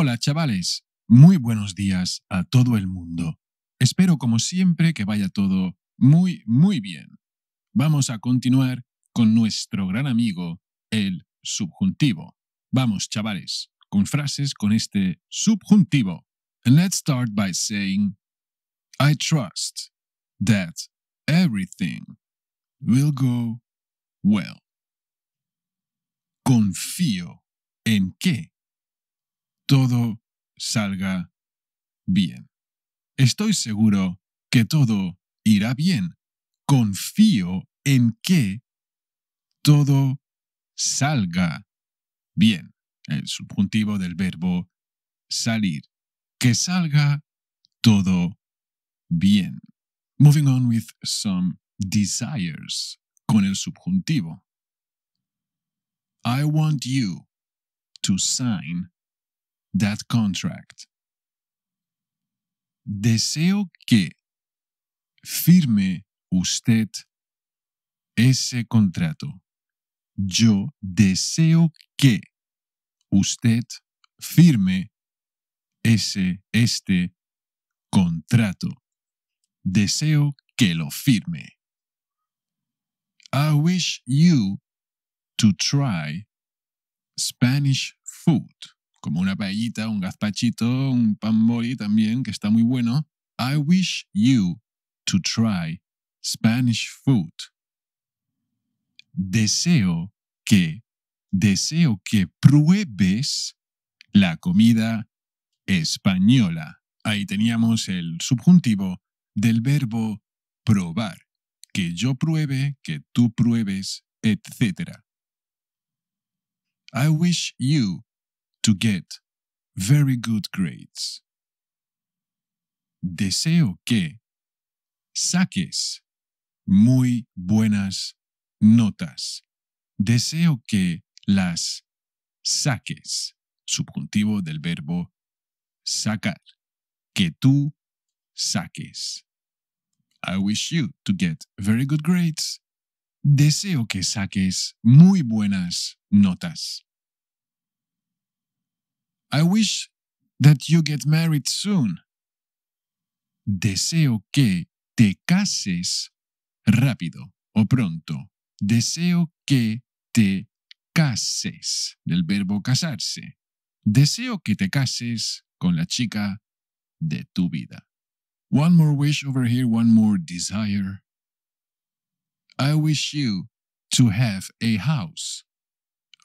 Hola chavales, muy buenos días a todo el mundo. Espero como siempre que vaya todo muy, muy bien. Vamos a continuar con nuestro gran amigo, el subjuntivo. Vamos chavales, con frases con este subjuntivo. let's start by saying, I trust that everything will go well. Confío en que todo salga bien. Estoy seguro que todo irá bien. Confío en que todo salga bien. El subjuntivo del verbo salir. Que salga todo bien. Moving on with some desires con el subjuntivo. I want you to sign that contract. Deseo que firme usted ese contrato. Yo deseo que usted firme ese, este contrato. Deseo que lo firme. I wish you to try Spanish food como una paellita, un gazpachito, un pan boli también, que está muy bueno. I wish you to try Spanish food. Deseo que, deseo que pruebes la comida española. Ahí teníamos el subjuntivo del verbo probar, que yo pruebe, que tú pruebes, etc. I wish you to get very good grades. Deseo que saques muy buenas notas. Deseo que las saques. Subjuntivo del verbo sacar. Que tú saques. I wish you to get very good grades. Deseo que saques muy buenas notas. I wish that you get married soon. Deseo que te cases rápido o pronto. Deseo que te cases, del verbo casarse. Deseo que te cases con la chica de tu vida. One more wish over here, one more desire. I wish you to have a house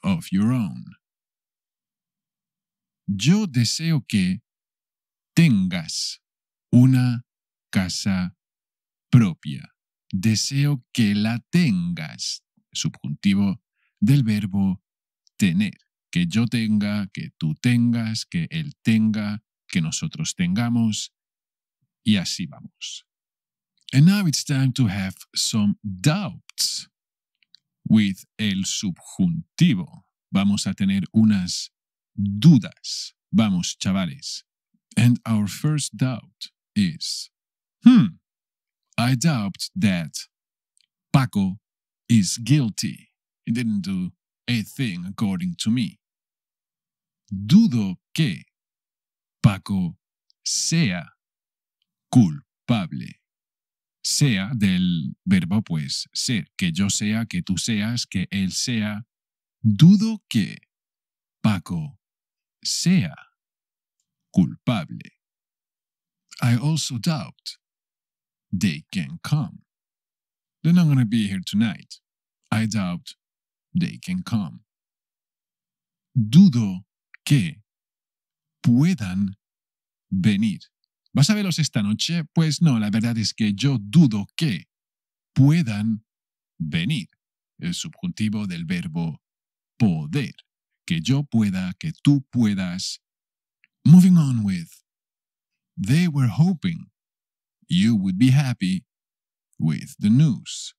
of your own. yo deseo que tengas una casa propia. Deseo que la tengas. Subjuntivo del verbo tener. Que yo tenga, que tú tengas, que él tenga, que nosotros tengamos. Y así vamos. And now it's time to have some doubts with el subjuntivo. Vamos a tener unas dudas. Vamos, chavales. And our first doubt is, hmm, I doubt that Paco is guilty. He didn't do a thing according to me. Dudo que Paco sea culpable. Sea del verbo pues ser, que yo sea, que tú seas, que él sea. Dudo que Paco sea culpable. I also doubt they can come. They're not going to be here tonight. I doubt they can come. Dudo que puedan venir. ¿Vas a verlos esta noche? Pues no, la verdad es que yo dudo que puedan venir. El subjuntivo del verbo poder que yo pueda, que tú puedas. Moving on with. They were hoping you would be happy with the news.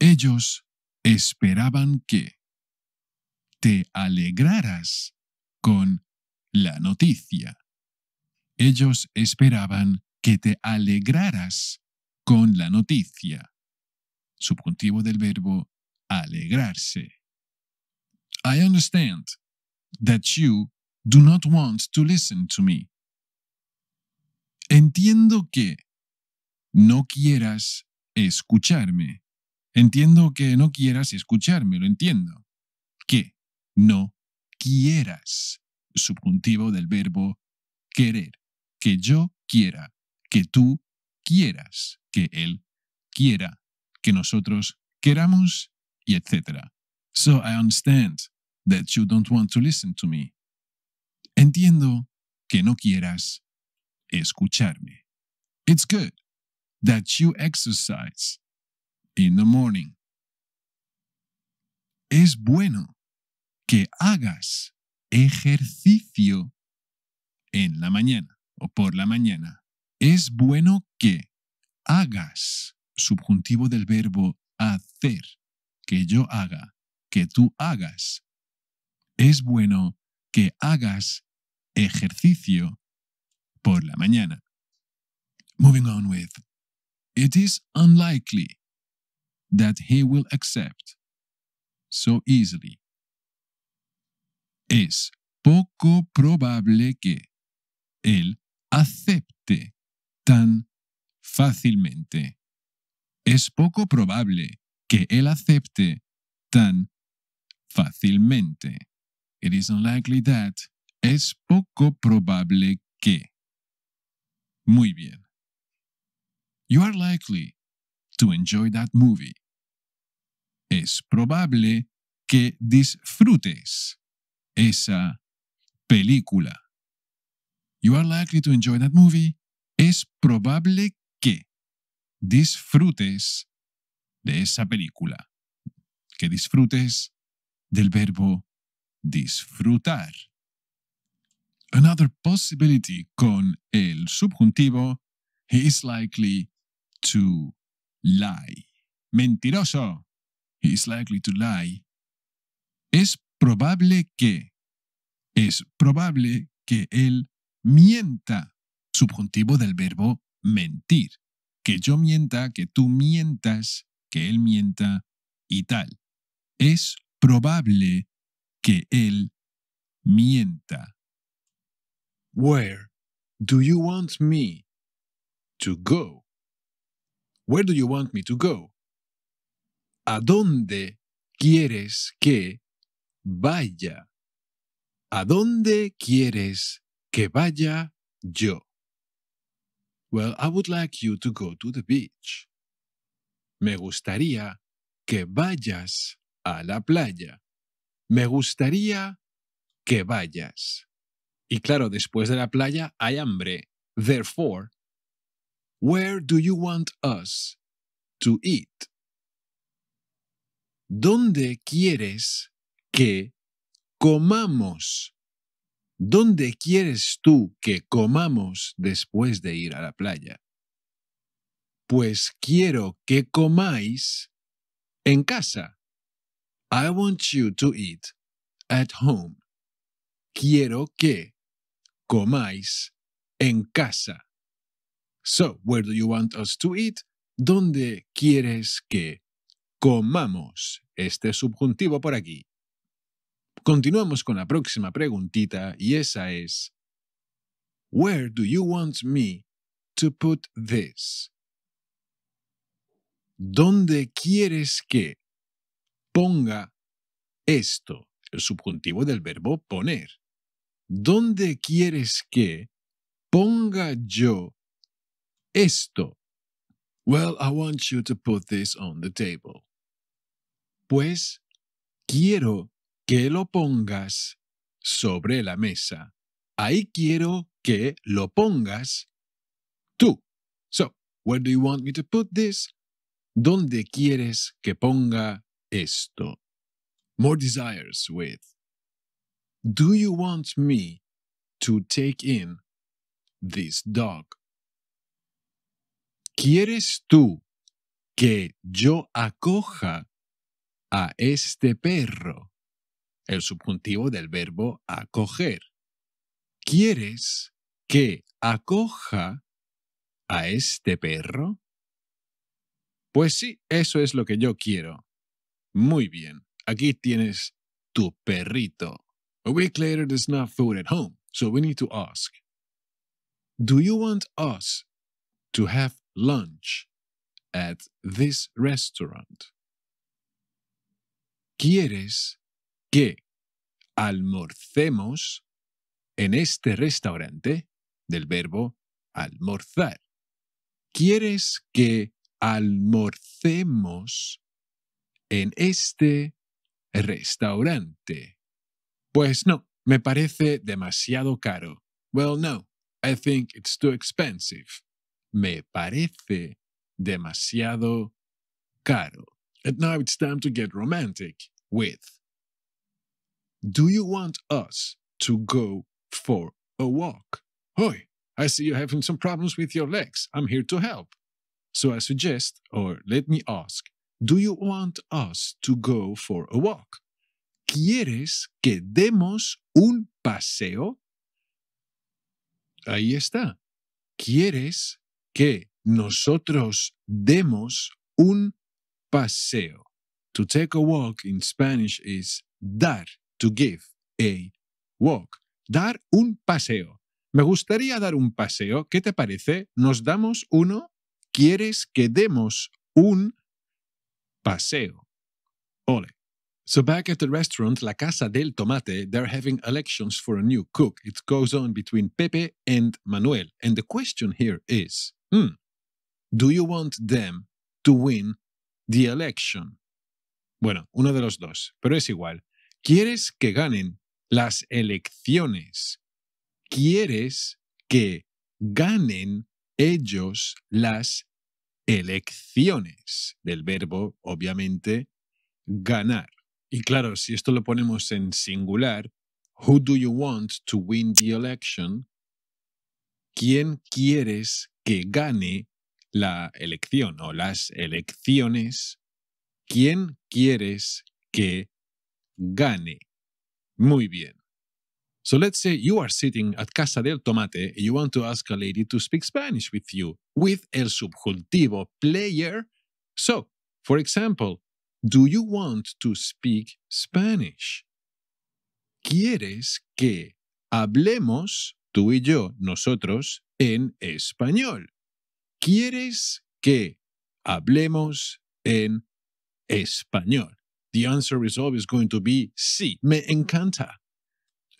Ellos esperaban que te alegraras con la noticia. Ellos esperaban que te alegraras con la noticia. Subjuntivo del verbo alegrarse. I understand that you do not want to listen to me. Entiendo que no quieras escucharme. Entiendo que no quieras escucharme, lo entiendo. Que no quieras, subjuntivo del verbo querer, que yo quiera, que tú quieras, que él quiera, que nosotros queramos, y etcétera. So I understand that you don't want to listen to me. Entiendo que no quieras escucharme. It's good that you exercise in the morning. Es bueno que hagas ejercicio en la mañana o por la mañana. Es bueno que hagas, subjuntivo del verbo hacer, que yo haga que tú hagas. Es bueno que hagas ejercicio por la mañana. Moving on with. It is unlikely that he will accept so easily. Es poco probable que él acepte tan fácilmente. Es poco probable que él acepte tan fácilmente. It is unlikely that es poco probable que. Muy bien. You are likely to enjoy that movie. Es probable que disfrutes esa película. You are likely to enjoy that movie. Es probable que disfrutes de esa película. Que disfrutes del verbo disfrutar. Another possibility con el subjuntivo He is likely to lie. Mentiroso. He is likely to lie. Es probable que. Es probable que él mienta. Subjuntivo del verbo mentir. Que yo mienta, que tú mientas, que él mienta y tal. Es probable que él mienta. Where do you want me to go? Where do you want me to go? ¿A dónde quieres que vaya? ¿A dónde quieres que vaya yo? Well, I would like you to go to the beach. Me gustaría que vayas a la playa. Me gustaría que vayas. Y claro, después de la playa hay hambre. Therefore, where do you want us to eat? ¿Dónde quieres que comamos? ¿Dónde quieres tú que comamos después de ir a la playa? Pues quiero que comáis en casa. I want you to eat at home. Quiero que comáis en casa. So, where do you want us to eat? ¿Dónde quieres que comamos? Este subjuntivo por aquí. Continuamos con la próxima preguntita y esa es, Where do you want me to put this? ¿Dónde quieres que ponga esto, el subjuntivo del verbo poner. ¿Dónde quieres que ponga yo esto? Well, I want you to put this on the table. Pues quiero que lo pongas sobre la mesa. Ahí quiero que lo pongas tú. So, where do you want me to put this? ¿Dónde quieres que ponga esto. More desires with Do you want me to take in this dog? ¿Quieres tú que yo acoja a este perro? El subjuntivo del verbo acoger. ¿Quieres que acoja a este perro? Pues sí, eso es lo que yo quiero. Muy bien, aquí tienes tu perrito. A week later, there's not food at home, so we need to ask Do you want us to have lunch at this restaurant? ¿Quieres que almorcemos en este restaurante? Del verbo almorzar. ¿Quieres que almorcemos en este restaurante. Pues no, me parece demasiado caro. Well, no, I think it's too expensive. Me parece demasiado caro. And now it's time to get romantic with Do you want us to go for a walk? Hoy, I see you're having some problems with your legs. I'm here to help. So I suggest, or let me ask, Do you want us to go for a walk? ¿Quieres que demos un paseo? Ahí está. ¿Quieres que nosotros demos un paseo? To take a walk in Spanish is dar, to give a walk. Dar un paseo. Me gustaría dar un paseo. ¿Qué te parece? ¿Nos damos uno? ¿Quieres que demos un paseo. Ole. So back at the restaurant La Casa del Tomate, they're having elections for a new cook. It goes on between Pepe and Manuel. And the question here is, hmm, do you want them to win the election? Bueno, uno de los dos, pero es igual. ¿Quieres que ganen las elecciones? ¿Quieres que ganen ellos las elecciones, del verbo, obviamente, ganar. Y claro, si esto lo ponemos en singular, who do you want to win the election? ¿Quién quieres que gane la elección o las elecciones? ¿Quién quieres que gane? Muy bien. So let's say you are sitting at Casa del Tomate and you want to ask a lady to speak Spanish with you with el subjuntivo player. So, for example, do you want to speak Spanish? ¿Quieres que hablemos tú y yo, nosotros, en español? ¿Quieres que hablemos en español? The answer is always going to be sí, me encanta.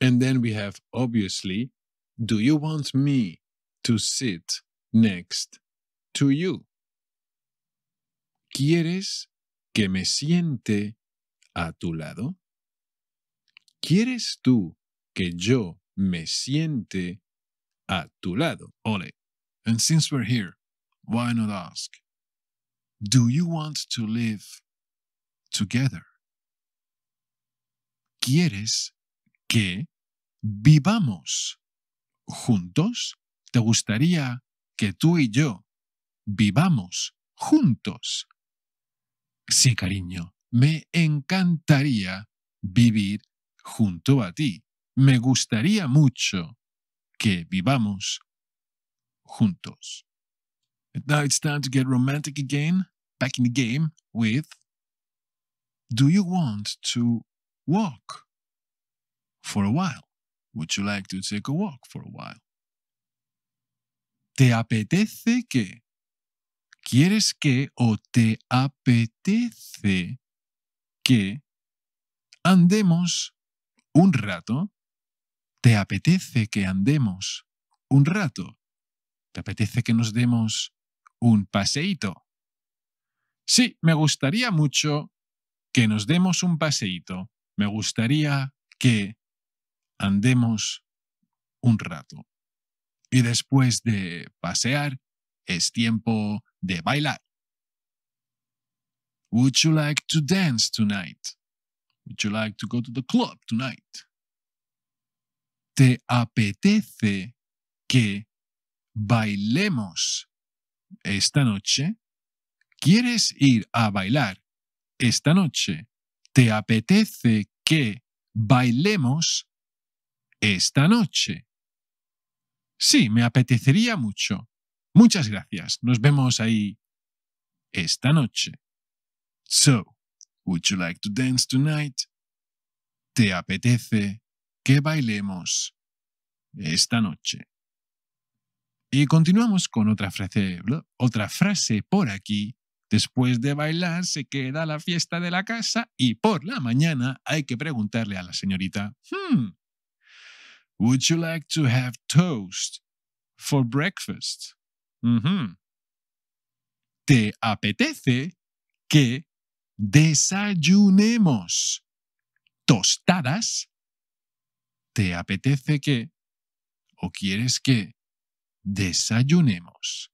And then we have obviously, do you want me to sit next to you? ¿Quieres que me siente a tu lado? ¿Quieres tú que yo me siente a tu lado? Ole. And since we're here, why not ask? Do you want to live together? ¿Quieres que vivamos juntos. ¿Te gustaría que tú y yo vivamos juntos? Sí, cariño, me encantaría vivir junto a ti. Me gustaría mucho que vivamos juntos. now it's time to get romantic again, back in the game with Do you want to walk? for a while? Would you like to take a walk for a while? ¿Te apetece que? ¿Quieres que o te apetece que andemos un rato? ¿Te apetece que andemos un rato? ¿Te apetece que nos demos un paseíto? Sí, me gustaría mucho que nos demos un paseíto. Me gustaría que andemos un rato. Y después de pasear, es tiempo de bailar. Would you like to dance tonight? Would you like to go to the club tonight? ¿Te apetece que bailemos esta noche? ¿Quieres ir a bailar esta noche? ¿Te apetece que bailemos esta noche. Sí, me apetecería mucho. Muchas gracias. Nos vemos ahí esta noche. So, would you like to dance tonight? ¿Te apetece que bailemos esta noche? Y continuamos con otra frase, otra frase por aquí. Después de bailar se queda la fiesta de la casa y por la mañana hay que preguntarle a la señorita, hmm, Would you like to have toast for breakfast? Mm-hmm. ¿Te apetece que desayunemos tostadas? ¿Te apetece que o quieres que desayunemos?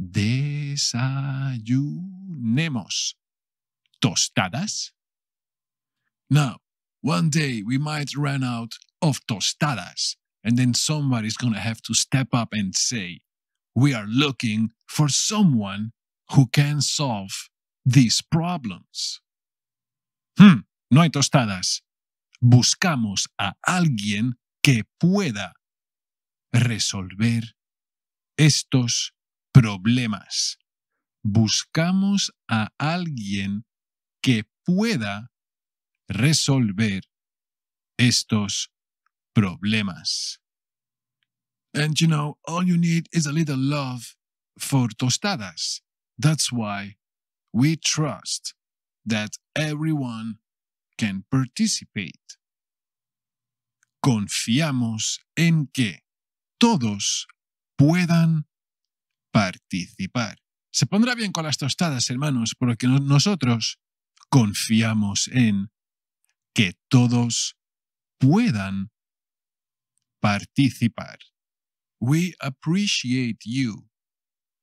Desayunemos tostadas? Now, one day we might run out of tostadas. And then somebody's going to have to step up and say, we are looking for someone who can solve these problems. Hmm, no hay tostadas. Buscamos a alguien que pueda resolver estos problemas. Buscamos a alguien que pueda resolver estos problemas. And you know, all you need is a little love for tostadas. That's why we trust that everyone can participate. Confiamos en que todos puedan participar. Se pondrá bien con las tostadas, hermanos, porque nosotros confiamos en que todos puedan participar. We appreciate you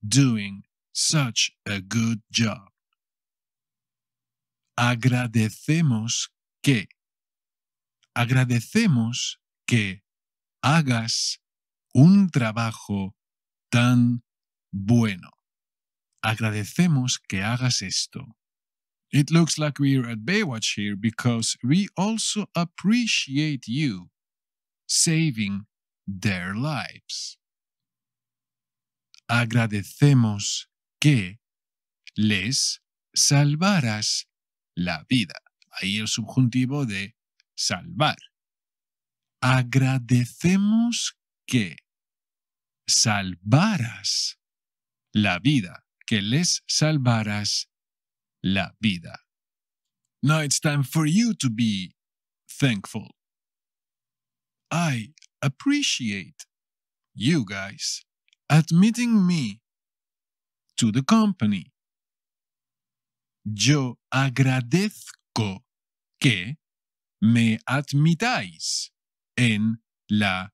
doing such a good job. Agradecemos que. Agradecemos que hagas un trabajo tan bueno. Agradecemos que hagas esto. It looks like we're at Baywatch here because we also appreciate you saving their lives. Agradecemos que les salvaras la vida. Ahí el subjuntivo de salvar. Agradecemos que salvaras la vida, que les salvaras la vida. Now it's time for you to be thankful. I appreciate you guys admitting me to the company. Yo agradezco que me admitáis en la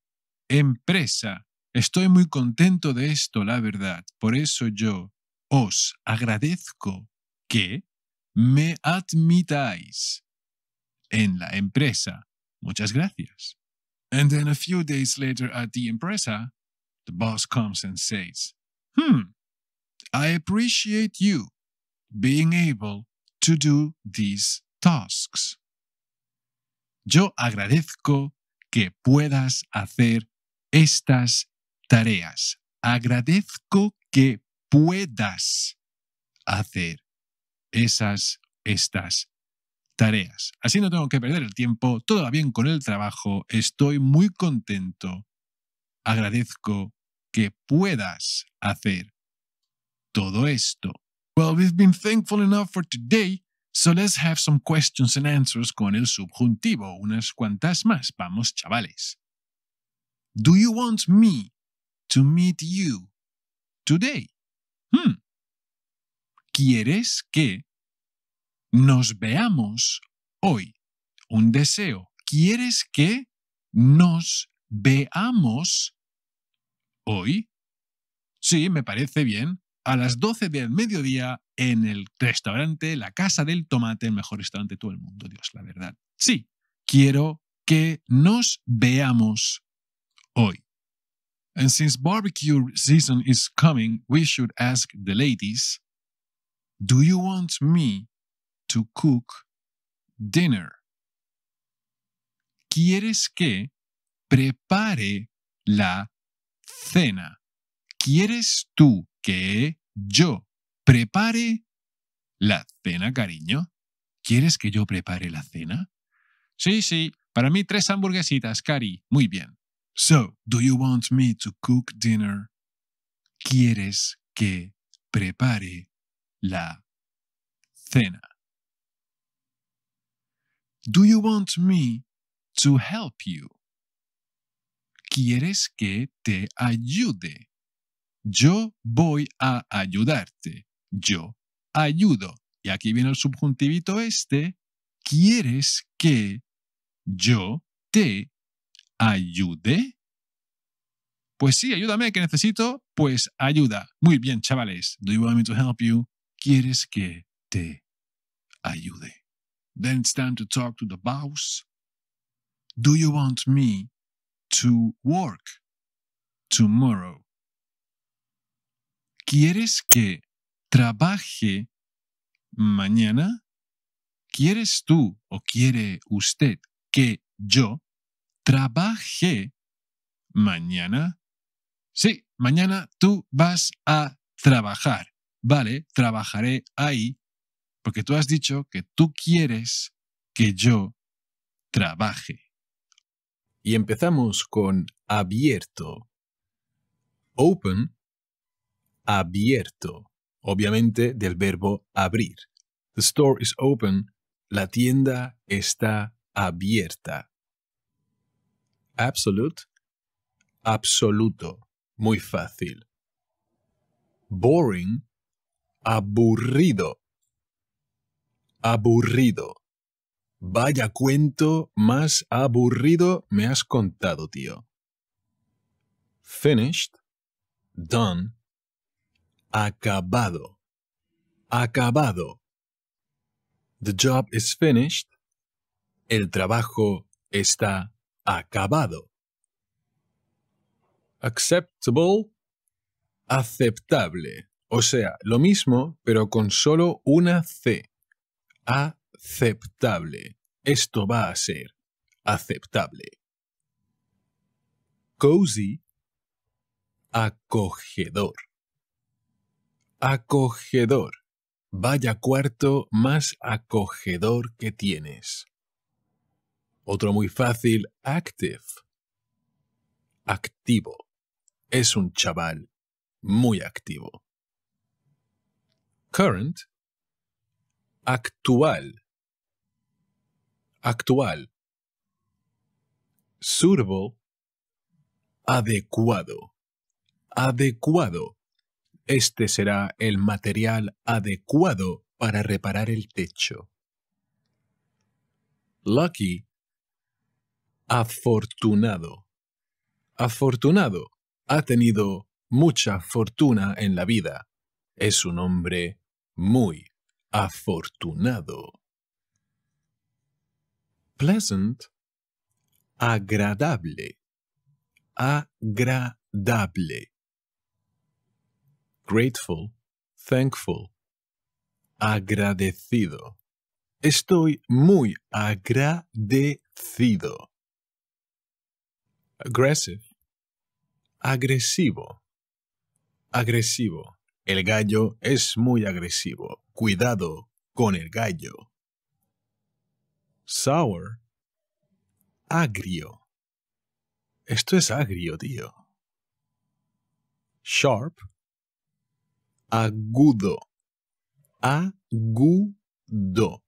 empresa. Estoy muy contento de esto, la verdad. Por eso yo os agradezco que me admitáis en la empresa. Muchas gracias. And then a few days later at the Impresa, the boss comes and says, Hmm, I appreciate you being able to do these tasks. Yo agradezco que puedas hacer estas tareas. Agradezco que puedas hacer esas, estas tareas. Así no tengo que perder el tiempo, todo va bien con el trabajo, estoy muy contento. Agradezco que puedas hacer todo esto. Well, we've been thankful enough for today, so let's have some questions and answers con el subjuntivo, unas cuantas más. Vamos, chavales. Do you want me to meet you today? Hmm. ¿Quieres que nos veamos hoy. Un deseo. ¿Quieres que nos veamos hoy? Sí, me parece bien. A las 12 del mediodía en el restaurante La Casa del Tomate, el mejor restaurante de todo el mundo, Dios, la verdad. Sí, quiero que nos veamos hoy. And barbecue season is coming, we should ask the ladies, do you want me to cook dinner. ¿Quieres que prepare la cena? ¿Quieres tú que yo prepare la cena, cariño? ¿Quieres que yo prepare la cena? Sí, sí, para mí tres hamburguesitas, Cari. Muy bien. So, do you want me to cook dinner? ¿Quieres que prepare la cena? Do you want me to help you? ¿Quieres que te ayude? Yo voy a ayudarte. Yo ayudo. Y aquí viene el subjuntivito este. ¿Quieres que yo te ayude? Pues sí, ayúdame, que necesito, pues ayuda. Muy bien, chavales. Do you want me to help you? ¿Quieres que te ayude? Then it's time to talk to the boss. Do you want me to work tomorrow? ¿Quieres que trabaje mañana? ¿Quieres tú o quiere usted que yo trabaje mañana? Sí, mañana tú vas a trabajar. Vale, trabajaré ahí porque tú has dicho que tú quieres que yo trabaje. Y empezamos con abierto. Open, abierto. Obviamente del verbo abrir. The store is open. La tienda está abierta. Absolute, absoluto. Muy fácil. Boring, aburrido. Aburrido. Vaya cuento más aburrido me has contado, tío. Finished. Done. Acabado. Acabado. The job is finished. El trabajo está acabado. Acceptable. Aceptable. O sea, lo mismo, pero con solo una C aceptable. Esto va a ser aceptable. Cozy, acogedor. Acogedor. Vaya cuarto más acogedor que tienes. Otro muy fácil, active. Activo. Es un chaval muy activo. Current actual, actual, Surbo, adecuado, adecuado. Este será el material adecuado para reparar el techo. Lucky, afortunado, afortunado. Ha tenido mucha fortuna en la vida. Es un hombre muy afortunado. Pleasant, agradable, agradable. Grateful, thankful, agradecido. Estoy muy agradecido. Aggressive, agresivo, agresivo. El gallo es muy agresivo. Cuidado con el gallo. Sour. Agrio. Esto es agrio, tío. Sharp. Agudo. Agudo.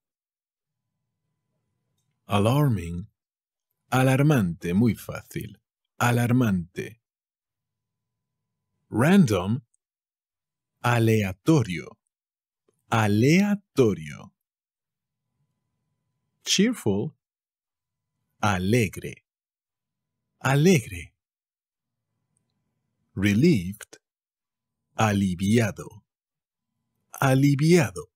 Alarming. Alarmante, muy fácil. Alarmante. Random. Aleatorio aleatorio. Cheerful, alegre, alegre. Relieved, aliviado, aliviado.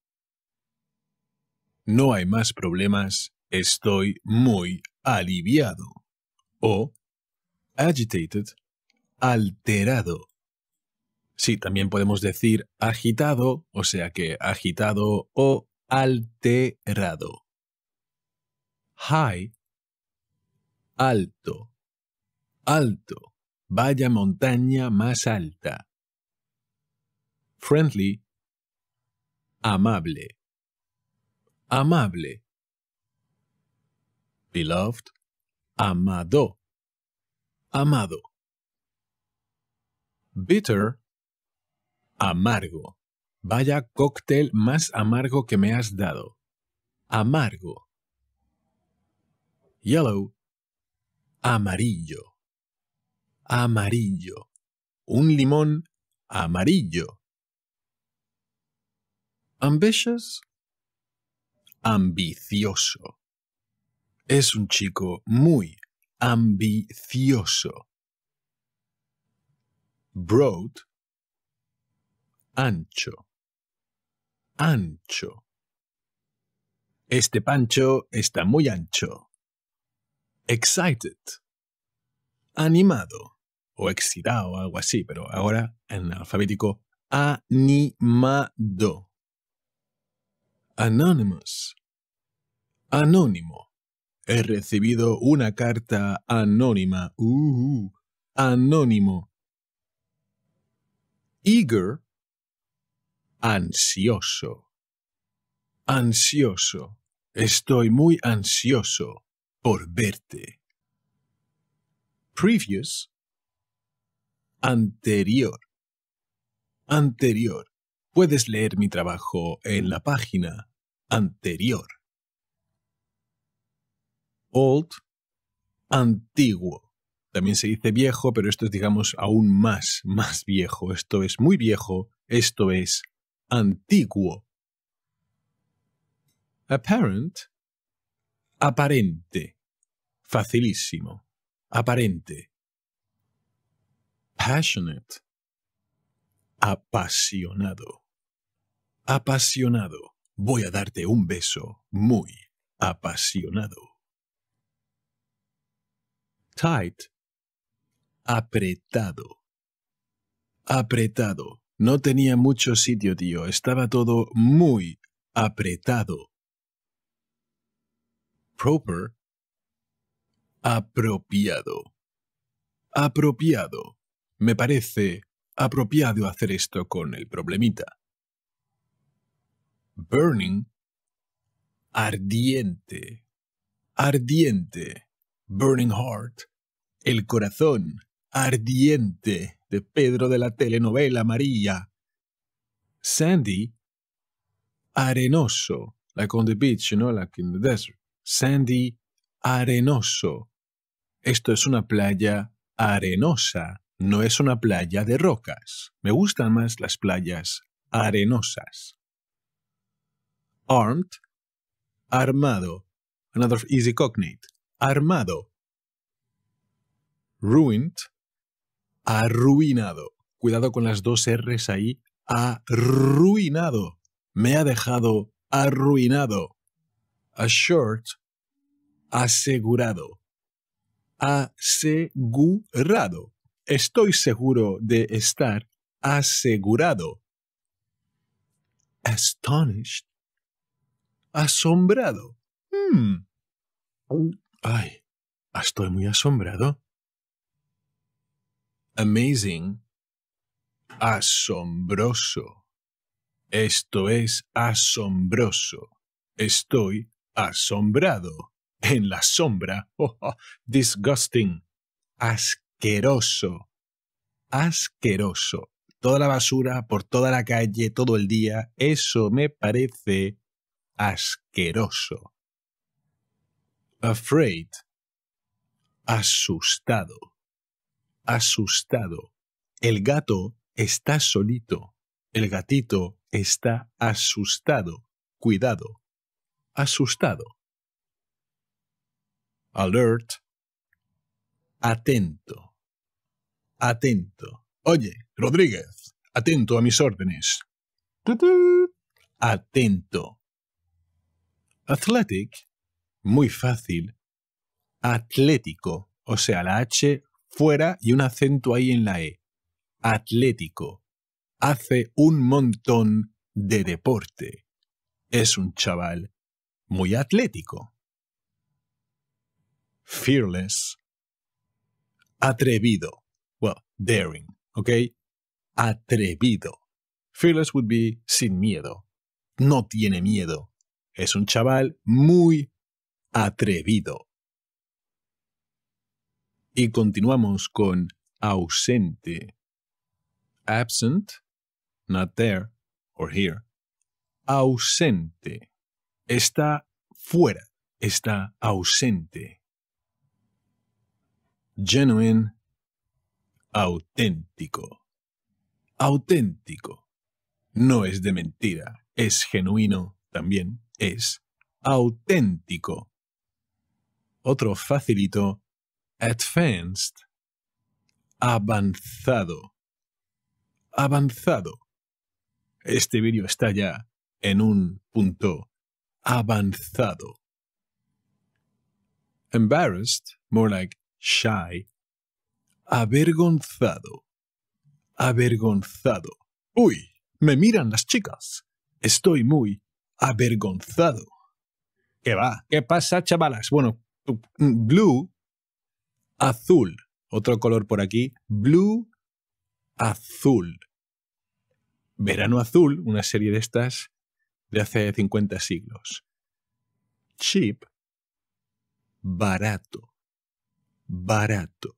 No hay más problemas, estoy muy aliviado. O agitated, alterado, Sí, también podemos decir agitado, o sea que agitado o alterado. High, alto, alto, vaya montaña más alta. Friendly, amable, amable. Beloved, amado, amado. Bitter, Amargo. Vaya cóctel más amargo que me has dado. Amargo. Yellow. Amarillo. Amarillo. Un limón amarillo. Ambitious. Ambicioso. Es un chico muy ambicioso. Broad ancho, ancho. Este pancho está muy ancho. Excited. Animado. O excitado algo así, pero ahora en alfabético animado. Anonymous. Anónimo. He recibido una carta anónima. Uh, uh. anónimo. Eager ansioso. Ansioso. Estoy muy ansioso por verte. Previous. Anterior. Anterior. Puedes leer mi trabajo en la página anterior. Old. Antiguo. También se dice viejo, pero esto es, digamos, aún más, más viejo. Esto es muy viejo, esto es antiguo. Apparent, aparente. Facilísimo, aparente. Passionate, apasionado. Apasionado. Voy a darte un beso muy apasionado. Tight, apretado. Apretado no tenía mucho sitio, tío. Estaba todo muy apretado. Proper. Apropiado. Apropiado. Me parece apropiado hacer esto con el problemita. Burning. Ardiente. Ardiente. Burning heart. El corazón. Ardiente de Pedro de la telenovela María. Sandy Arenoso, like on the beach, you know, like in the desert. Sandy Arenoso. Esto es una playa arenosa, no es una playa de rocas. Me gustan más las playas arenosas. Armed, armado. Another easy cognate, armado. Ruined, arruinado. Cuidado con las dos R's ahí. Arruinado. Me ha dejado arruinado. Assured, asegurado. Asegurado. Estoy seguro de estar asegurado. Astonished. Asombrado. Hmm. Ay, estoy muy asombrado amazing, asombroso. Esto es asombroso. Estoy asombrado. En la sombra. Oh, oh, disgusting. Asqueroso. Asqueroso. Toda la basura, por toda la calle, todo el día. Eso me parece asqueroso. Afraid. Asustado asustado. El gato está solito. El gatito está asustado. Cuidado. Asustado. Alert. Atento. Atento. Oye, Rodríguez, atento a mis órdenes. Atento. Athletic, muy fácil. Atlético, o sea, la H fuera y un acento ahí en la E. Atlético. Hace un montón de deporte. Es un chaval muy atlético. Fearless. Atrevido. Well, daring, ok, Atrevido. Fearless would be sin miedo. No tiene miedo. Es un chaval muy atrevido. Y continuamos con ausente. Absent, not there or here. Ausente. Está fuera. Está ausente. Genuine. Auténtico. Auténtico. No es de mentira. Es genuino también. Es auténtico. Otro facilito advanced, avanzado, avanzado. Este vídeo está ya en un punto avanzado. Embarrassed, more like shy, avergonzado, avergonzado. Uy, me miran las chicas. Estoy muy avergonzado. ¿Qué va? ¿Qué pasa, chavalas? Bueno, mm, Blue azul. Otro color por aquí, blue, azul. Verano azul, una serie de estas de hace 50 siglos. Cheap, barato, barato.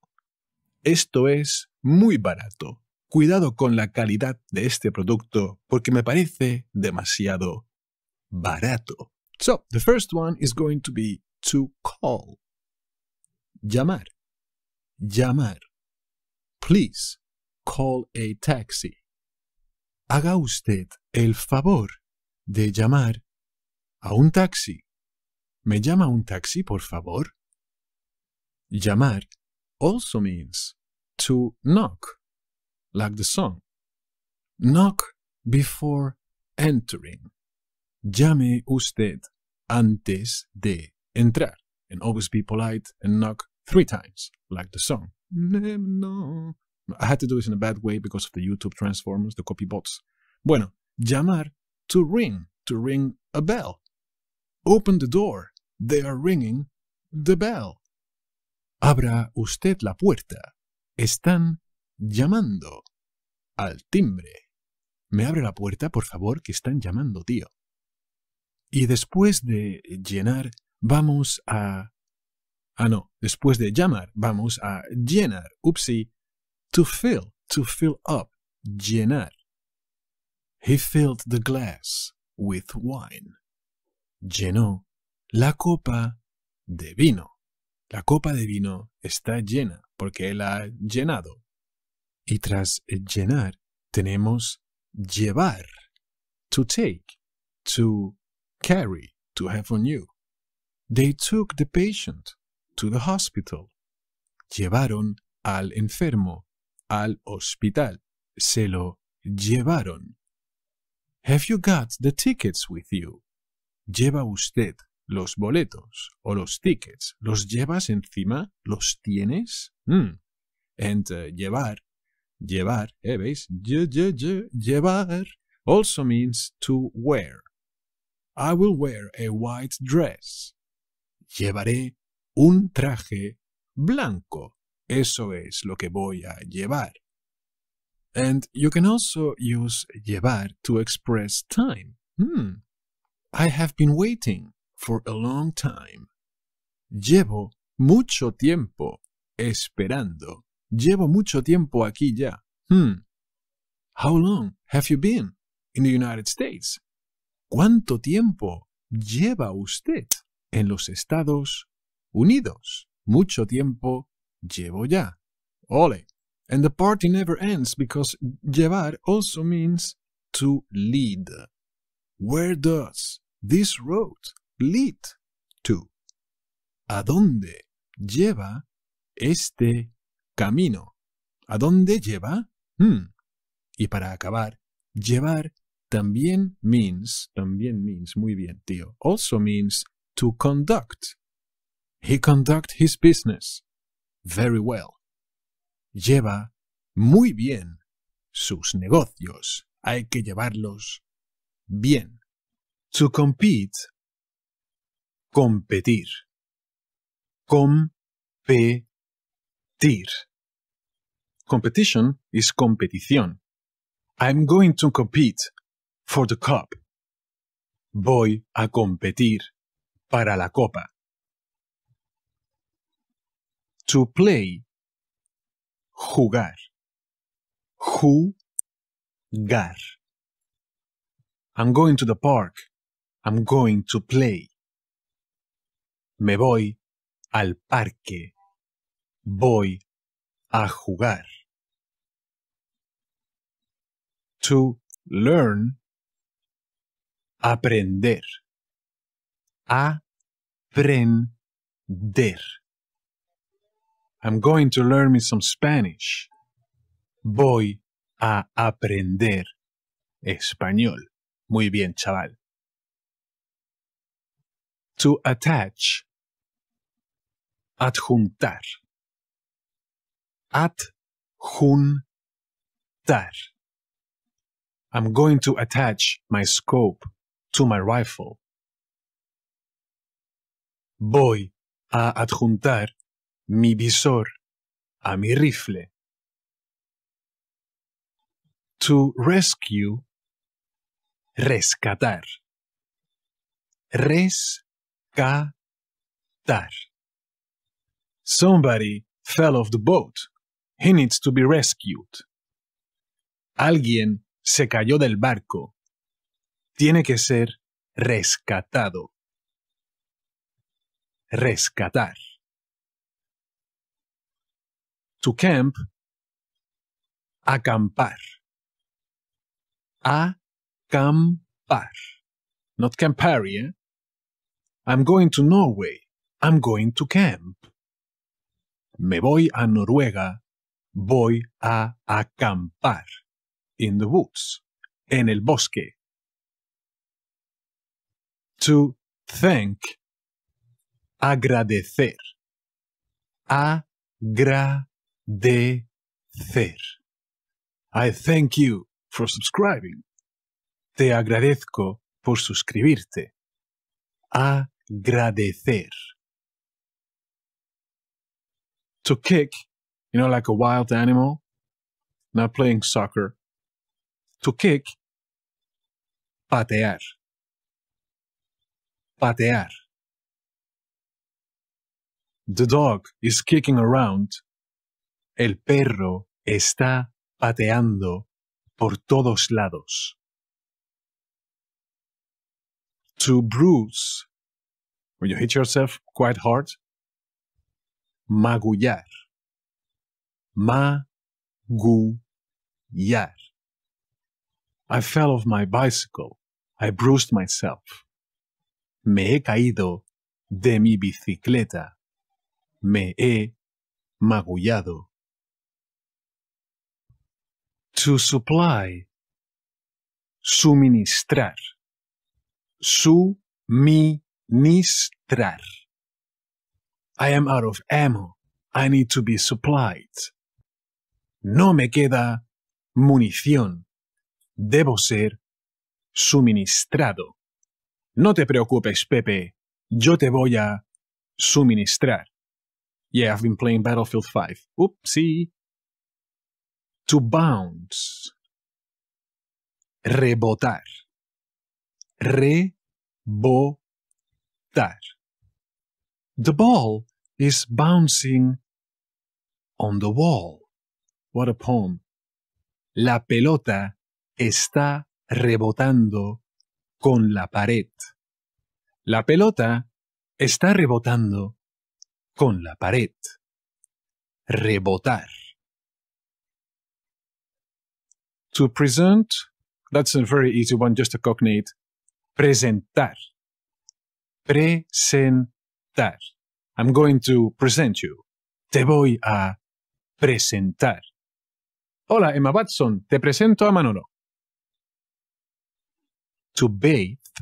Esto es muy barato. Cuidado con la calidad de este producto porque me parece demasiado barato. So, the first one is going to be to call. Llamar llamar. Please call a taxi. Haga usted el favor de llamar a un taxi. ¿Me llama un taxi, por favor? Llamar also means to knock, like the song. Knock before entering. Llame usted antes de entrar. And always be polite and knock three times, like the song. No. I had to do it in a bad way because of the YouTube transformers, the copy bots. Bueno, llamar to ring, to ring a bell. Open the door. They are ringing the bell. Abra usted la puerta. Están llamando al timbre. Me abre la puerta, por favor, que están llamando, tío. Y después de llenar, vamos a Ah, no, después de llamar vamos a llenar. Upsi, to fill, to fill up, llenar. He filled the glass with wine. Llenó la copa de vino. La copa de vino está llena porque él ha llenado. Y tras llenar tenemos llevar, to take, to carry, to have on you. They took the patient to the hospital. Llevaron al enfermo al hospital. Se lo llevaron. Have you got the tickets with you? ¿Lleva usted los boletos o los tickets? ¿Los llevas encima? ¿Los tienes? Hmm. And uh, llevar, llevar, ¿eh? ¿Veis? llevar also means to wear. I will wear a white dress. Llevaré un traje blanco. Eso es lo que voy a llevar. And you can also use llevar to express time. Hmm. I have been waiting for a long time. Llevo mucho tiempo esperando. Llevo mucho tiempo aquí ya. Hmm. How long have you been in the United States? ¿Cuánto tiempo lleva usted en los Estados unidos. Mucho tiempo llevo ya. Ole. And the party never ends because llevar also means to lead. Where does this road lead to? ¿A dónde lleva este camino? ¿A dónde lleva? Hmm. Y para acabar, llevar también means, también means, muy bien, tío, also means to conduct. He conduct his business very well. Lleva muy bien sus negocios. Hay que llevarlos bien. To compete, competir. Competir. Competition is competición. I'm going to compete for the cup. Voy a competir para la copa. To play. Jugar. Jugar. I'm going to the park. I'm going to play. Me voy al parque. Voy a jugar. To learn. Aprender. Aprender. I'm going to learn me some Spanish. Voy a aprender español. Muy bien, chaval. To attach. Adjuntar. Adjuntar. I'm going to attach my scope to my rifle. Voy a adjuntar mi visor a mi rifle. To rescue, rescatar. Rescatar. Somebody fell off the boat. He needs to be rescued. Alguien se cayó del barco. Tiene que ser rescatado. Rescatar. to camp, acampar. Acampar. Not camperia. Eh? I'm going to Norway. I'm going to camp. Me voy a Noruega. Voy a acampar. In the woods. En el bosque. To thank. Agradecer. Agradecer de I thank you for subscribing. Te agradezco por suscribirte. Agradecer. To kick, you know, like a wild animal, not playing soccer. To kick, patear. Patear. The dog is kicking around El perro está pateando por todos lados. To bruise. When you hit yourself quite hard. Magullar. ma yar. I fell off my bicycle. I bruised myself. Me he caído de mi bicicleta. Me he magullado. To supply. Suministrar. Suministrar. I am out of ammo. I need to be supplied. No me queda munición. Debo ser suministrado. No te preocupes, Pepe. Yo te voy a suministrar. Yeah, I've been playing Battlefield 5. Oopsie to bounce, rebotar, rebotar. The ball is bouncing on the wall. What a poem. La pelota está rebotando con la pared. La pelota está rebotando con la pared. Rebotar. to present, that's a very easy one, just to cognate. Presentar. Presentar. I'm going to present you. Te voy a presentar. Hola, Emma Watson. Te presento a Manolo. To bathe.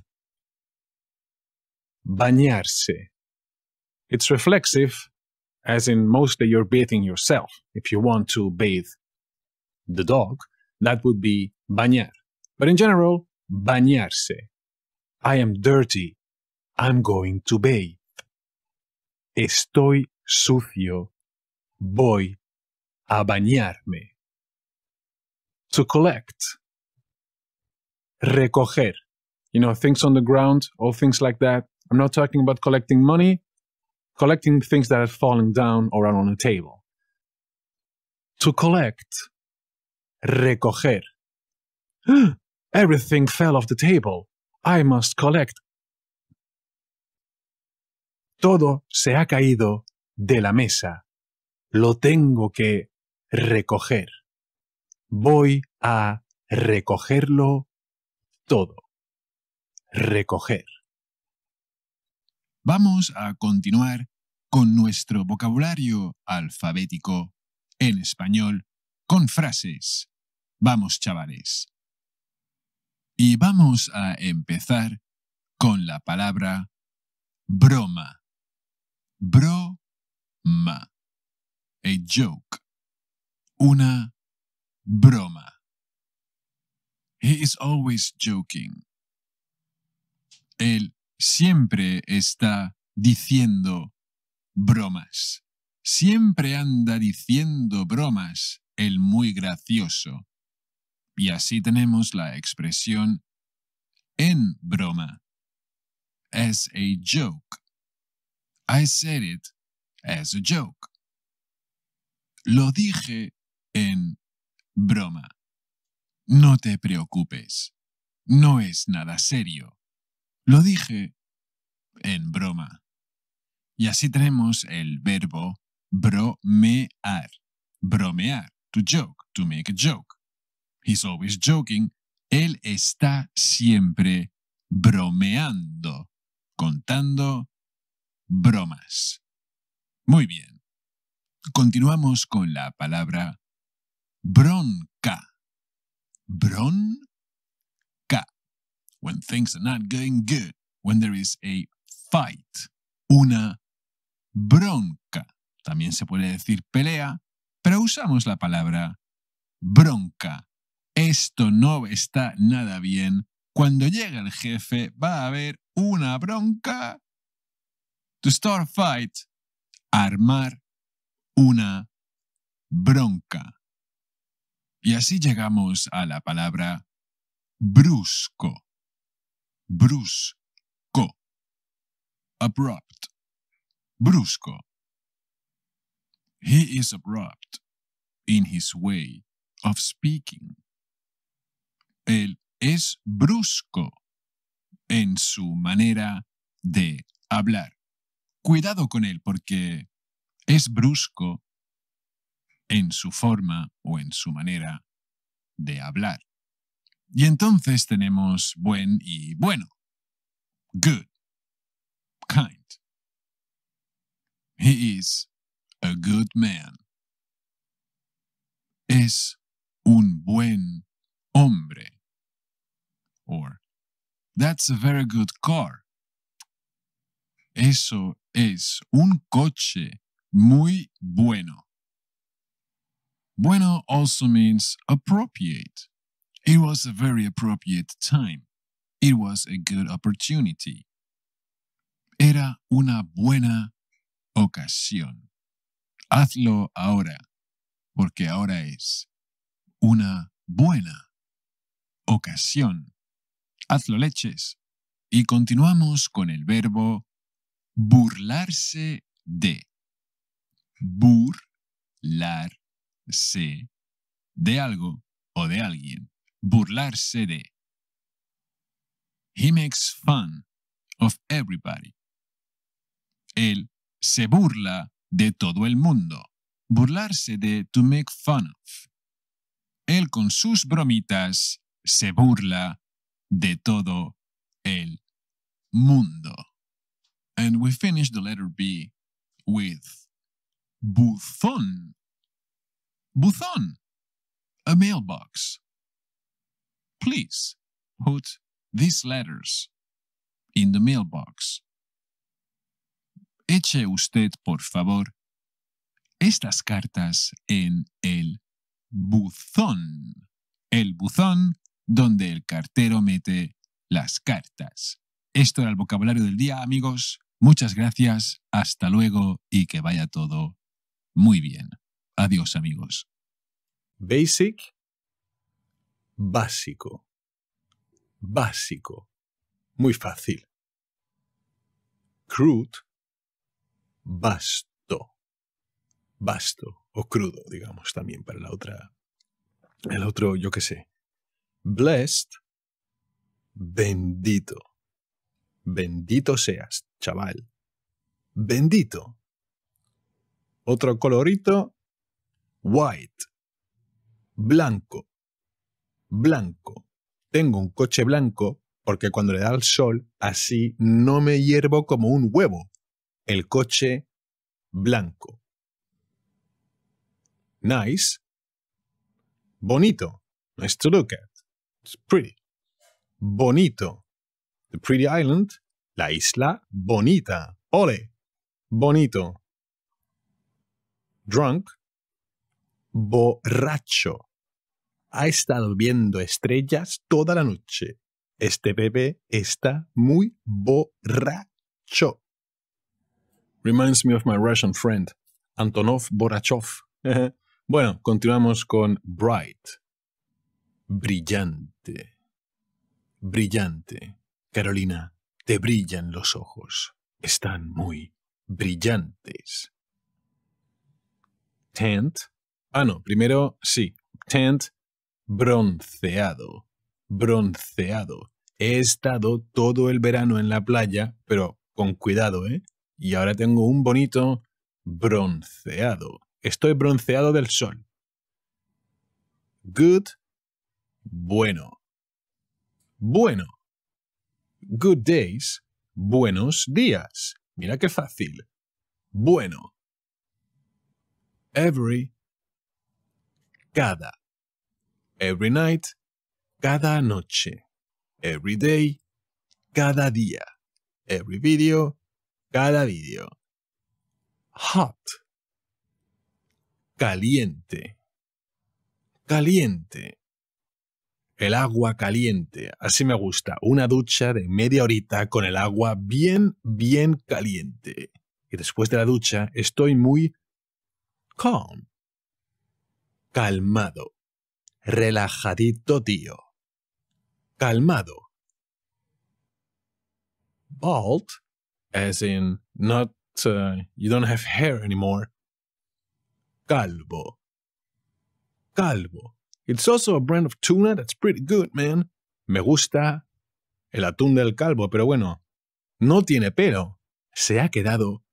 Bañarse. It's reflexive, as in mostly you're bathing yourself if you want to bathe the dog. That would be bañar. But in general, bañarse. I am dirty. I'm going to bathe. Estoy sucio. Voy a bañarme. To collect. Recoger. You know, things on the ground, all things like that. I'm not talking about collecting money, collecting things that have fallen down or are on a table. To collect recoger. Everything fell off the table. I must collect. Todo se ha caído de la mesa. Lo tengo que recoger. Voy a recogerlo todo. Recoger. Vamos a continuar con nuestro vocabulario alfabético en español con frases Vamos, chavales. Y vamos a empezar con la palabra broma. Broma. A joke. Una broma. He is always joking. Él siempre está diciendo bromas. Siempre anda diciendo bromas el muy gracioso. Y así tenemos la expresión en broma. As a joke. I said it as a joke. Lo dije en broma. No te preocupes. No es nada serio. Lo dije en broma. Y así tenemos el verbo bromear. Bromear. To joke. To make a joke. He's always joking. Él está siempre bromeando, contando bromas. Muy bien. Continuamos con la palabra bronca. Bronca. When things are not going good, when there is a fight, una bronca. También se puede decir pelea, pero usamos la palabra bronca esto no está nada bien. Cuando llega el jefe va a haber una bronca. To start fight, armar una bronca. Y así llegamos a la palabra brusco. Brusco. Abrupt. Brusco. He is abrupt in his way of speaking él es brusco en su manera de hablar. Cuidado con él porque es brusco en su forma o en su manera de hablar. Y entonces tenemos buen y bueno. Good. Kind. He is a good man. Es un buen hombre. Or, that's a very good car. Eso es un coche muy bueno. Bueno also means appropriate. It was a very appropriate time. It was a good opportunity. Era una buena ocasión. Hazlo ahora, porque ahora es una buena ocasión. hazlo leches. Y continuamos con el verbo burlarse de. Burlarse de algo o de alguien. Burlarse de. He makes fun of everybody. Él se burla de todo el mundo. Burlarse de to make fun of. Él con sus bromitas se burla de todo el mundo. And we finish the letter B with buzón. Buzón. A mailbox. Please put these letters in the mailbox. Eche usted, por favor, estas cartas en el buzón. El buzón donde el cartero mete las cartas. Esto era el vocabulario del día, amigos. Muchas gracias, hasta luego y que vaya todo muy bien. Adiós, amigos. Basic, básico, básico, muy fácil. Crude, basto, basto o crudo, digamos, también para la otra, el otro, yo qué sé, Blessed, bendito. Bendito seas, chaval. Bendito. Otro colorito, white. Blanco. Blanco. Tengo un coche blanco porque cuando le da el sol así no me hiervo como un huevo. El coche blanco. Nice. Bonito. Nice to look at pretty. Bonito. The pretty island, la isla bonita. Ole. Bonito. Drunk. Borracho. Ha estado viendo estrellas toda la noche. Este bebé está muy borracho. Reminds me of my Russian friend, Antonov Borachov. bueno, continuamos con Bright. Brillante. Brillante. Carolina, te brillan los ojos. Están muy brillantes. Tent. Ah, no, primero sí. Tent bronceado. Bronceado. He estado todo el verano en la playa, pero con cuidado, ¿eh? Y ahora tengo un bonito bronceado. Estoy bronceado del sol. Good bueno. Bueno. Good days, buenos días. Mira qué fácil. Bueno. Every, cada. Every night, cada noche. Every day, cada día. Every video, cada video. Hot. Caliente. Caliente. El agua caliente, así me gusta, una ducha de media horita con el agua bien, bien caliente. Y después de la ducha estoy muy calm, calmado, relajadito tío, calmado. Bald, as in not uh, you don't have hair anymore. Calvo, calvo. It's also a brand of tuna that's pretty good, man. Me gusta el atún del calvo, pero bueno, no tiene pelo. Se ha quedado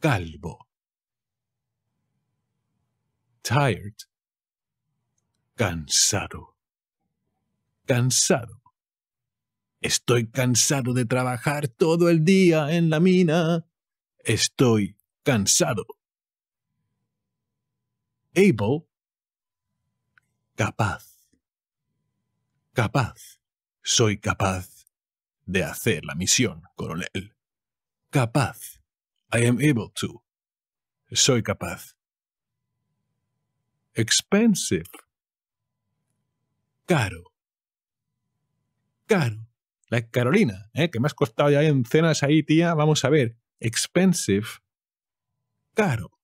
calvo. Tired. Cansado. Cansado. Estoy cansado de trabajar todo el día en la mina. Estoy cansado. Able capaz. Capaz. Soy capaz de hacer la misión, coronel. Capaz. I am able to. Soy capaz. Expensive. Caro. Caro. La Carolina, ¿eh? que me has costado ya en cenas ahí, tía. Vamos a ver. Expensive. Caro.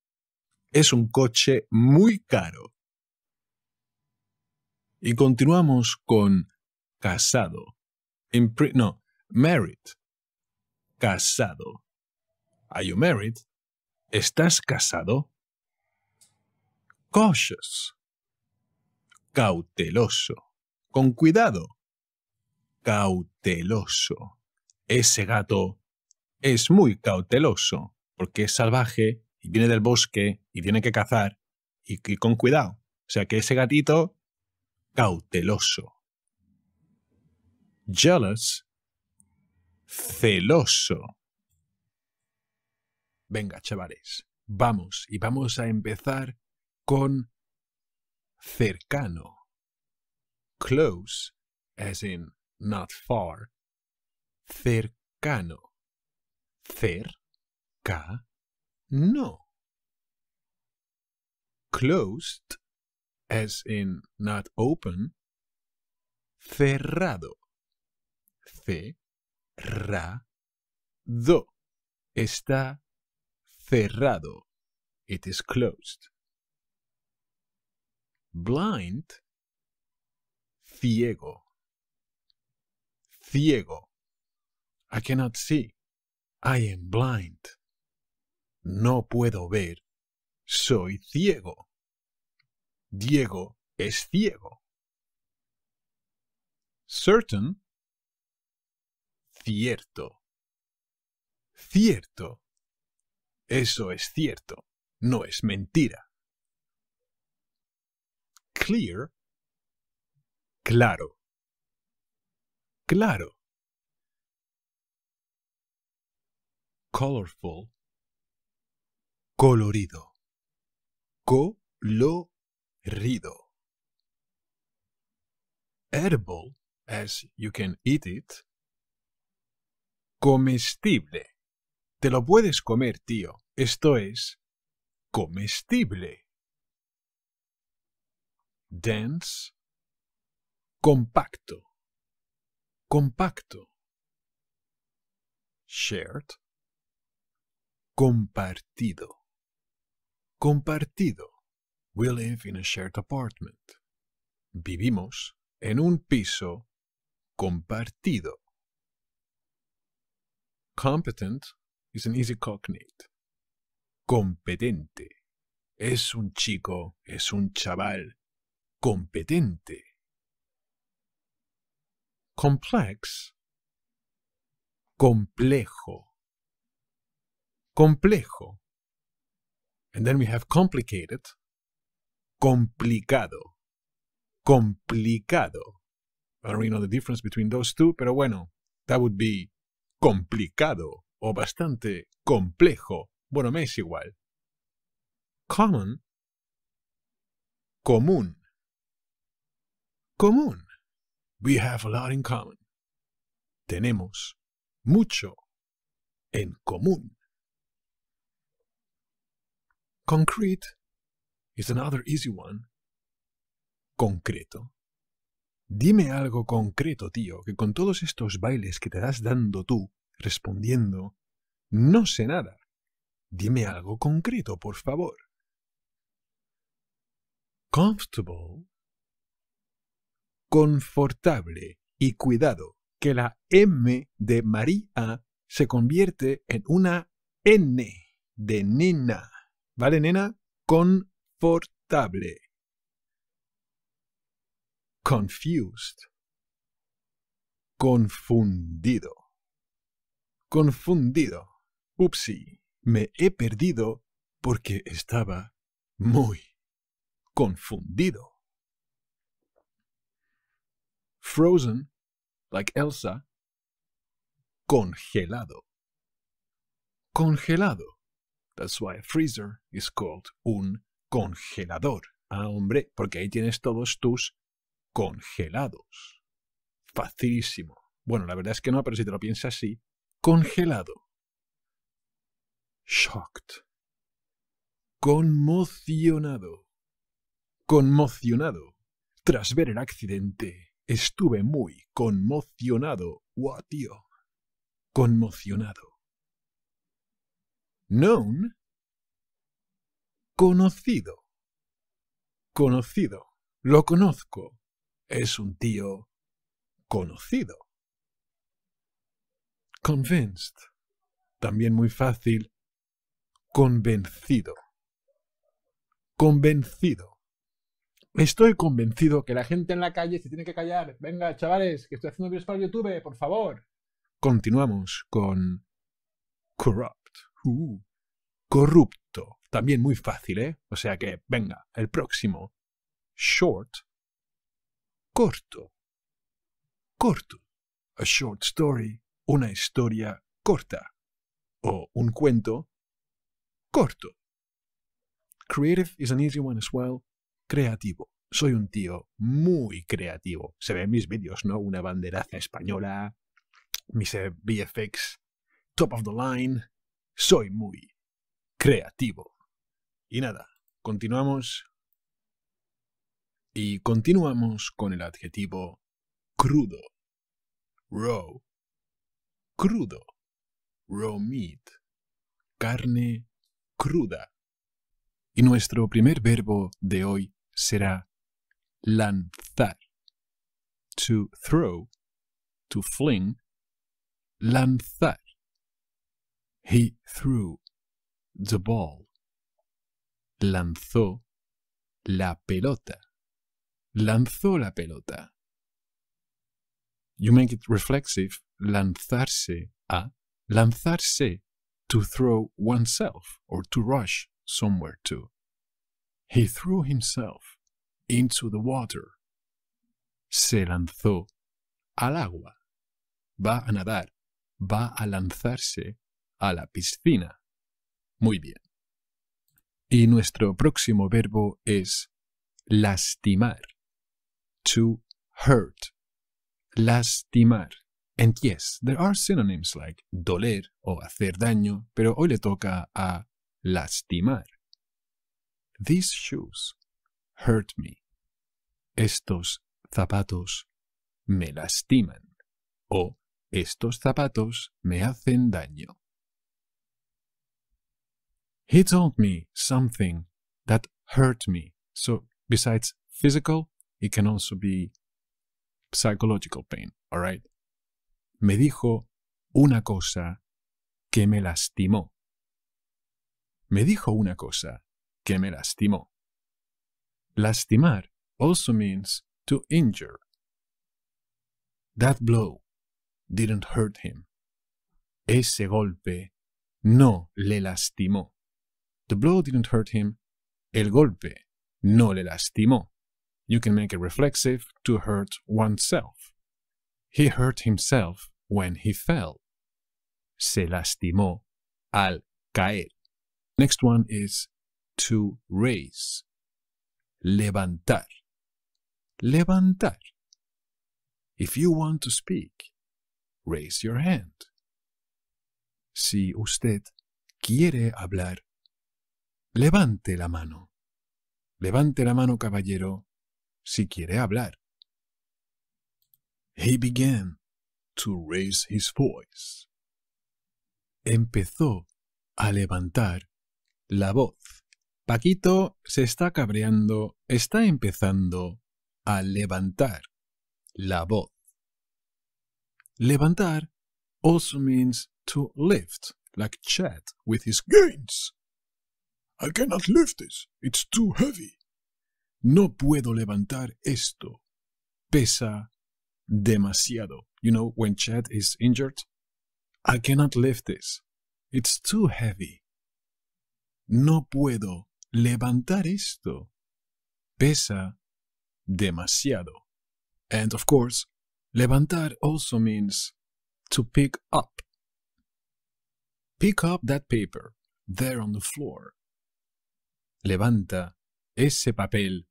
Es un coche muy caro. Y continuamos con casado. no, married. Casado. Are you married? ¿Estás casado? Cautious. Cauteloso. Con cuidado. Cauteloso. Ese gato es muy cauteloso porque es salvaje y viene del bosque y tiene que cazar y, y con cuidado. O sea que ese gatito cauteloso. Jealous, celoso. Venga, chavales, vamos y vamos a empezar con cercano. Close, as in not far. Cercano. ca No. Closed as in not open, cerrado. Cerrado. Está cerrado. It is closed. Blind, ciego. Ciego. I cannot see. I am blind. No puedo ver. Soy ciego. Diego es ciego. Certain, cierto. Cierto. Eso es cierto, no es mentira. Clear, claro. Claro. Colorful, colorido rido. Edible, as you can eat it. Comestible. Te lo puedes comer, tío. Esto es comestible. Dense. Compacto. Compacto. Shared. Compartido. Compartido. We live in a shared apartment. Vivimos en un piso compartido. Competent is an easy cognate. Competente. Es un chico, es un chaval. Competente. Complex. Complejo. Complejo. And then we have complicated, complicado. Complicado. I don't really know the difference between those two, pero bueno, that would be complicado o bastante complejo. Bueno, me es igual. Common. Común. Común. We have a lot in common. Tenemos mucho en común. Concrete es another easy one. Concreto. Dime algo concreto, tío, que con todos estos bailes que te das dando tú, respondiendo, no sé nada. Dime algo concreto, por favor. Comfortable. Confortable y cuidado, que la M de María se convierte en una N de nena. ¿Vale, nena? Con Portable. Confused. Confundido. Confundido. Upsi, me he perdido porque estaba muy confundido. Frozen, like Elsa, congelado. Congelado. That's why a freezer is called un congelador. Ah, hombre, porque ahí tienes todos tus congelados. Facilísimo. Bueno, la verdad es que no, pero si te lo piensas así, congelado. Shocked. Conmocionado. Conmocionado. Tras ver el accidente, estuve muy conmocionado. Guau, tío. Conmocionado. Known conocido. Conocido. Lo conozco. Es un tío conocido. Convinced. También muy fácil. Convencido. Convencido. Estoy convencido que la gente en la calle se tiene que callar. Venga, chavales, que estoy haciendo videos para YouTube, por favor. Continuamos con corrupt. Uh, corrupto. También muy fácil, ¿eh? O sea que, venga, el próximo. Short. Corto. Corto. A short story. Una historia corta. O un cuento corto. Creative is an easy one as well. Creativo. Soy un tío muy creativo. Se en mis vídeos, ¿no? Una banderaza española, mis e VFX, top of the line. Soy muy creativo. Y nada, continuamos. Y continuamos con el adjetivo crudo. Raw. Crudo. Raw meat. Carne cruda. Y nuestro primer verbo de hoy será lanzar. To throw. To fling. Lanzar. He threw the ball lanzó la pelota. Lanzó la pelota. You make it reflexive, lanzarse a, lanzarse, to throw oneself or to rush somewhere to. He threw himself into the water. Se lanzó al agua. Va a nadar. Va a lanzarse a la piscina. Muy bien. Y nuestro próximo verbo es lastimar. To hurt. Lastimar. And yes, there are synonyms like doler o hacer daño, pero hoy le toca a lastimar. These shoes hurt me. Estos zapatos me lastiman o estos zapatos me hacen daño. He told me something that hurt me. So besides physical, it can also be psychological pain, all right? Me dijo una cosa que me lastimó. Me dijo una cosa que me lastimó. Lastimar also means to injure. That blow didn't hurt him. Ese golpe no le lastimó. The blow didn't hurt him. El golpe no le lastimó. You can make it reflexive to hurt oneself. He hurt himself when he fell. Se lastimó al caer. Next one is to raise. Levantar. Levantar. If you want to speak, raise your hand. Si usted quiere hablar, Levante la mano. Levante la mano, caballero, si quiere hablar. He began to raise his voice. Empezó a levantar la voz. Paquito se está cabreando, está empezando a levantar la voz. Levantar also means to lift, like chat with his gains. I cannot lift this. It's too heavy. No puedo levantar esto. Pesa demasiado. You know, when Chad is injured, I cannot lift this. It's too heavy. No puedo levantar esto. Pesa demasiado. And of course, levantar also means to pick up. Pick up that paper there on the floor. levanta ese papel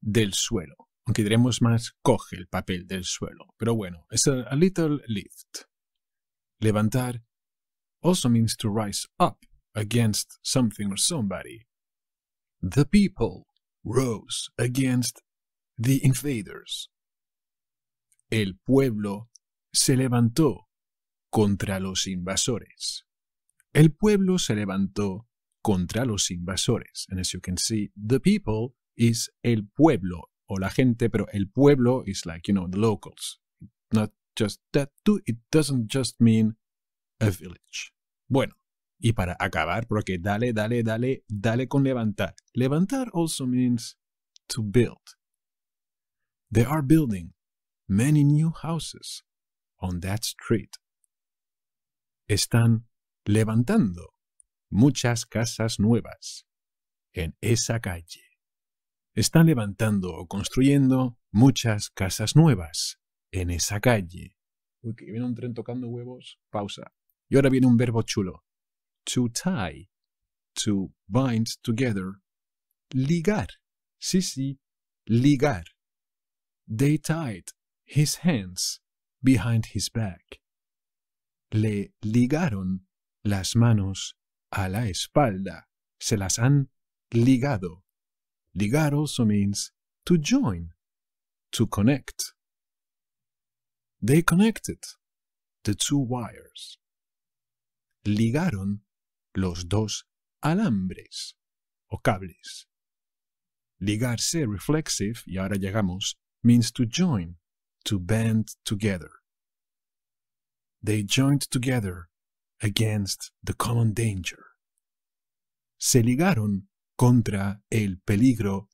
del suelo. Aunque diremos más, coge el papel del suelo. Pero bueno, es a little lift. Levantar also means to rise up against something or somebody. The people rose against the invaders. El pueblo se levantó contra los invasores. El pueblo se levantó contra los invasores. And as you can see, the people is el pueblo o la gente, pero el pueblo is like, you know, the locals. Not just that too, it doesn't just mean a village. Bueno, y para acabar, porque dale, dale, dale, dale con levantar. Levantar also means to build. They are building many new houses on that street. Están levantando muchas casas nuevas en esa calle. Están levantando o construyendo muchas casas nuevas en esa calle. Uy, viene un tren tocando huevos. Pausa. Y ahora viene un verbo chulo. To tie. To bind together. Ligar. Sí, sí. Ligar. They tied his hands behind his back. Le ligaron las manos a la espalda. Se las han ligado. Ligar also means to join, to connect. They connected the two wires. Ligaron los dos alambres o cables. Ligarse, reflexive, y ahora llegamos, means to join, to bend together. They joined together against the common danger. Se ligaron contra el peligro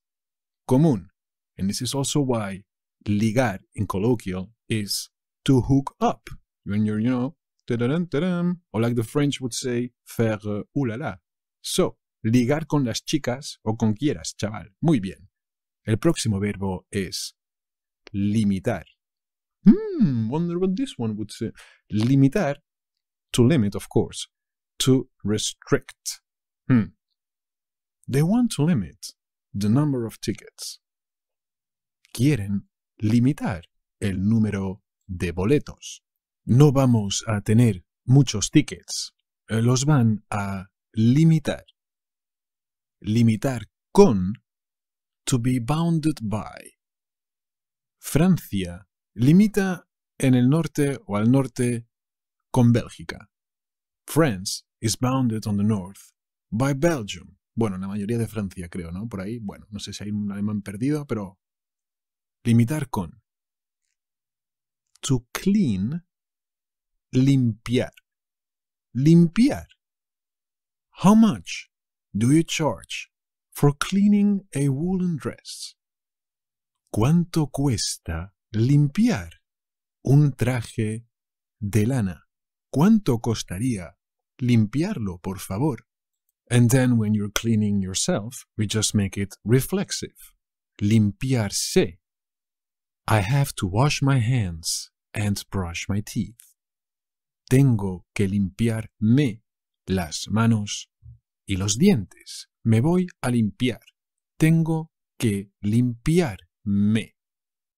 común. And this is also why ligar in colloquial is to hook up when you're, you know, ta -da -da -da or like the French would say, faire uh, So, ligar con las chicas o con quieras, chaval. Muy bien. El próximo verbo es limitar. Hmm, wonder what this one would say. Limitar To limit, of course. To restrict. Hmm. They want to limit the number of tickets. Quieren limitar el número de boletos. No vamos a tener muchos tickets. Eh, los van a limitar. Limitar con to be bounded by. Francia limita en el norte o al norte con Bélgica. France is bounded on the north by Belgium. Bueno, la mayoría de Francia, creo, ¿no? Por ahí, bueno, no sé si hay un alemán perdido, pero limitar con. To clean, limpiar. Limpiar. How much do you charge for cleaning a woolen dress? ¿Cuánto cuesta limpiar un traje de lana? ¿Cuánto costaría limpiarlo, por favor? And then when you're cleaning yourself, we just make it reflexive. Limpiarse. I have to wash my hands and brush my teeth. Tengo que limpiarme las manos y los dientes. Me voy a limpiar. Tengo que limpiarme.